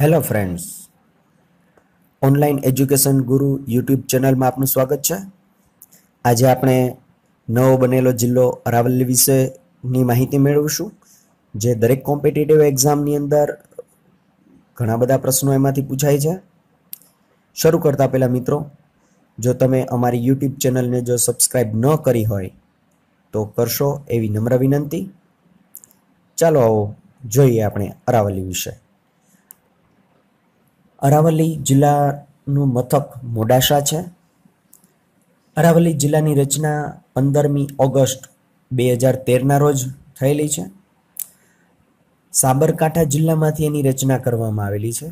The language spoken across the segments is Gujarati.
hello friends online education Guru YouTube ચેનલમાં આપનું સ્વાગત છે આજે આપણે નવો બનેલો જિલ્લો અરાવલી વિશેની માહિતી મેળવીશું જે દરેક કોમ્પિટિટિવ એક્ઝામની અંદર ઘણા બધા પ્રશ્નો એમાંથી પૂછાય છે શરૂ કરતા પહેલાં મિત્રો જો તમે અમારી યુટ્યુબ ચેનલને જો સબસ્ક્રાઈબ ન કરી હોય તો કરશો એવી નમ્ર વિનંતી ચાલો આવો જોઈએ આપણે અરાવલી વિશે અરાવલી જિલ્લાનું મથક મોડાસા છે અરાવલી જિલ્લાની રચના પંદરમી ઓગસ્ટ બે હજાર તેરના રોજ થયેલી છે સાબરકાંઠા જિલ્લામાંથી એની રચના કરવામાં આવેલી છે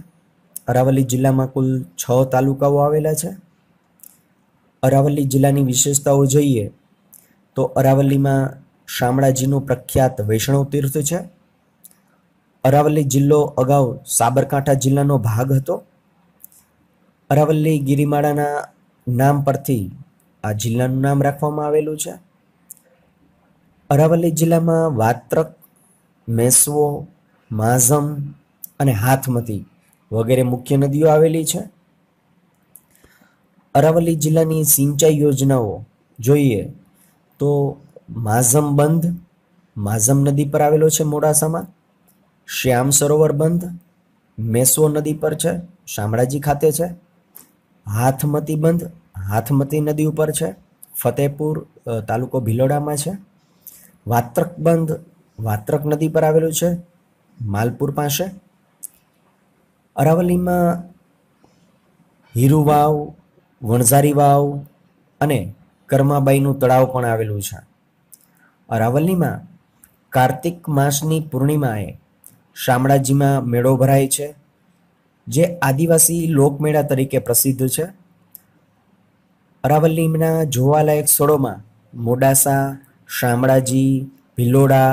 અરાવલી જિલ્લામાં કુલ છ તાલુકાઓ આવેલા છે અરાવલી જિલ્લાની વિશેષતાઓ જોઈએ તો અરાવલીમાં શામળાજીનું પ્રખ્યાત વૈષ્ણવ તીર્થ છે અરાવલ્લી જિલ્લો અગાઉ સાબરકાંઠા જિલ્લાનો ભાગ હતો અરાવલ્લી ગિરિમાળાના નામ પરથી આ જિલ્લાનું નામ રાખવામાં આવેલું છે અરાવલ્લી જિલ્લામાં વાત્રક મેસવો માઝમ અને હાથમતી વગેરે મુખ્ય નદીઓ આવેલી છે અરાવલી જિલ્લાની સિંચાઈ યોજનાઓ જોઈએ તો માઝમ બંધ માઝમ નદી પર આવેલો છે મોડાસામાં શ્યામ સરોવર બંધ મેસો નદી પર છે શામળાજી ખાતે છે હાથમતી બંધ હાથમતી નદી ઉપર છે ફતેપુર તાલુકો ભિલોડામાં છે વાત્રક બંધ વાત્રક નદી પર આવેલું છે માલપુર પાસે અરાવલીમાં હીરુ વાવ વણઝારી વાવ અને કર્માબાઈનું તળાવ પણ આવેલું છે અરાવલીમાં કાર્તિક માસની પૂર્ણિમાએ શામળાજીમાં મેળો ભરાય છે જે આદિવાસી લોકમેળા તરીકે પ્રસિદ્ધ છે અરાવલ્લીના જોવાલાયક સ્થળોમાં મોડાસા શામળાજી ભિલોડા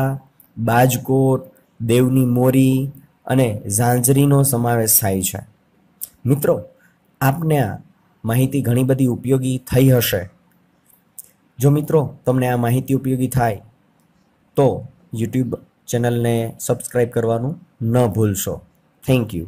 બાજકોટ દેવની મોરી અને ઝાંઝરીનો સમાવેશ થાય છે મિત્રો આપને આ માહિતી ઘણી બધી ઉપયોગી થઈ હશે જો મિત્રો તમને આ માહિતી ઉપયોગી થાય તો યુટ્યુબ ચેનલને સબસ્ક્રાઈબ કરવાનું ન ભૂલશો થેન્ક યુ